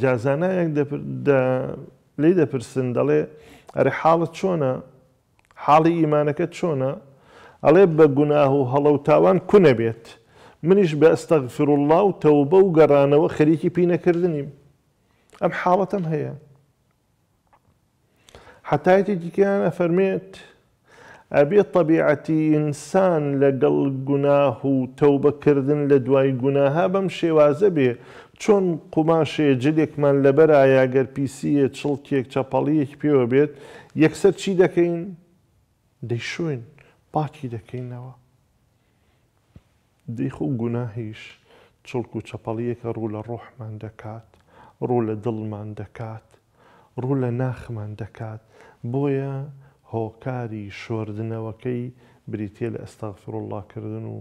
جازانایەک لی دەپرسن دەڵێ ئەرێ حاڵت چۆنە حاڵی ئیمانەکە چۆنە ئەڵێ بە گوناه و هەڵە و تاوان کونە بێت منیش بە ئەستەغفر الله و تەوبە و گەڕانەوە خەریکی پینەکردنیم ئەم حاڵەتم هەیە حتایەتی دیکەیانە فەرمێت ئەبێ طبیعەتی ئینسان لەگەڵ گوناه و تەوبەکردن لە دوای گوناها بەم شێوازە بێ چۆن قوماشێ جلێکمان لەبەر ئایاگەر پیسیە چڵکێک چەپەڵیەک پێوە بێت یەکسەر چی دەکەین دەیشوین پاکی دەکەینەوە دیخۆ گوناهیش چڵک و چەپەڵیەکە ڕوو لە ڕۆحمان دەکات ڕوو لە دڵمان دەکات ڕوو لە ناخمان دەکات بۆیە هۆکاری شوردنەوەکەی بریتێ لە ئەستاغفر اللهکردن و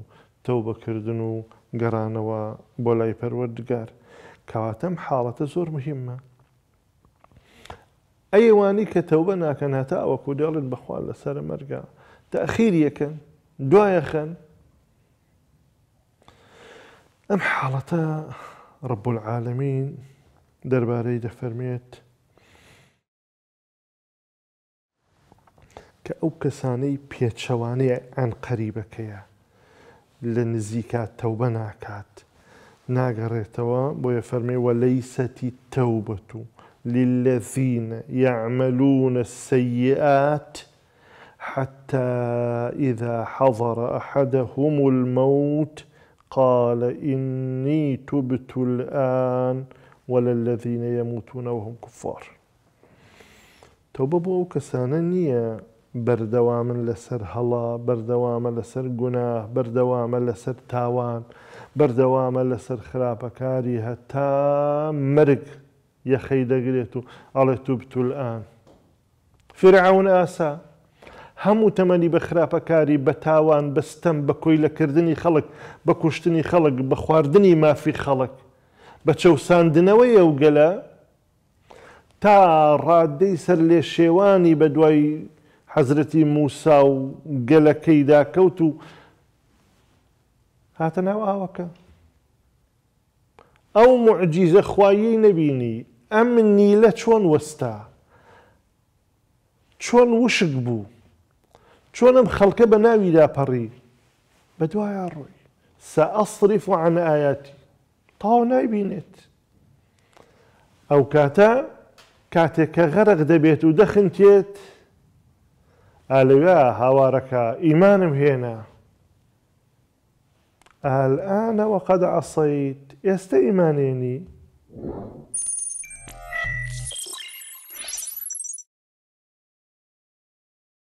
تەوبەکردن و گەڕانەوە بۆ لای پەروەردگار کەواتەم حاڵەتە زۆر مهمە ئەیوانی کە تەوبە ناکەن هەتا ئەوە کوداڵت بەخوال لەسەر مەرگا تاخیر یەکەن دوایە خەن ئەم حاڵەتە ڕب العالمین دەربارەی دەفەرمێت کە ئەو کەسانەی پێچەوانەیە ئەن قەریبەکەیە لە نزیکات تەوبە ناکات ناگەڕێتەوە بۆیە فەرمی وەلەیسەتی تەوبەت و للذين يعملون السيئات حتى إذا حضر أحدهم الموت قال إني تبت الآن ولا الذين يموتون وهم كفار توبة بوكسانا كسانا نية بەردەوامن لەسەر هەڵا بەردەوامە لەسەر گوناه بەردەوامە لەسەر تاوان بەردەوامە لەسەر خراپەکاری هەتا مرگ یەخەی دەگرێت و ئەڵێ تو بتولئان فرعون ئاسا هەموو تەمەنی بە خراپەکاری بە تاوان بەستەم بە کۆیلەکردنی خەڵک بە کوشتنی خەڵک بە خواردنی مافی خەڵک بە چەوساندنەوەی ئەو گەلە تا ڕادەی سەر لێ شێوانی بە دوای حەزرەتی موسا و كيدا كوتو و هاتە ناو ئاوەکە ئەو معجیزە خوایی نەبینی ئەم نیلە چۆن وەستا چۆن وشک بوو بناوي خەڵکە بە ناویدا پەڕی بە دوایە سەئەصریف و عن ئاياتی تاو نایبینێت ئەو کاتە کاتێک کە غەرق دەبێت و دەخنتێت ئالەوێ هوارك ايمان هێنا الان وقد عصيت ئێستا ئیمانێنی